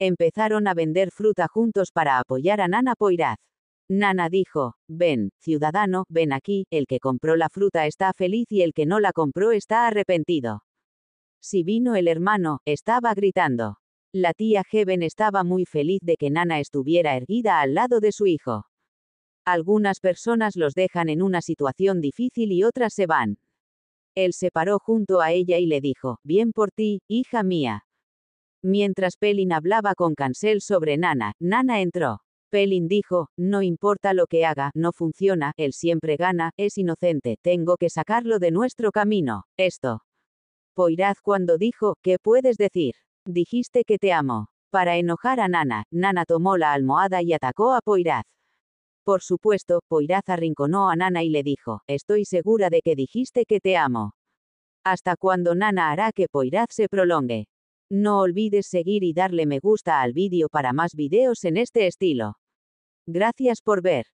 Empezaron a vender fruta juntos para apoyar a Nana Poiraz. Nana dijo, ven, ciudadano, ven aquí, el que compró la fruta está feliz y el que no la compró está arrepentido. Si vino el hermano, estaba gritando. La tía Heben estaba muy feliz de que Nana estuviera erguida al lado de su hijo. Algunas personas los dejan en una situación difícil y otras se van. Él se paró junto a ella y le dijo, bien por ti, hija mía. Mientras Pelin hablaba con Cancel sobre Nana, Nana entró. Pelin dijo, no importa lo que haga, no funciona, él siempre gana, es inocente, tengo que sacarlo de nuestro camino. Esto. Poiraz cuando dijo, ¿qué puedes decir? Dijiste que te amo. Para enojar a Nana, Nana tomó la almohada y atacó a Poiraz. Por supuesto, Poiraz arrinconó a Nana y le dijo, estoy segura de que dijiste que te amo. ¿Hasta cuando Nana hará que Poiraz se prolongue? No olvides seguir y darle me gusta al vídeo para más videos en este estilo. Gracias por ver.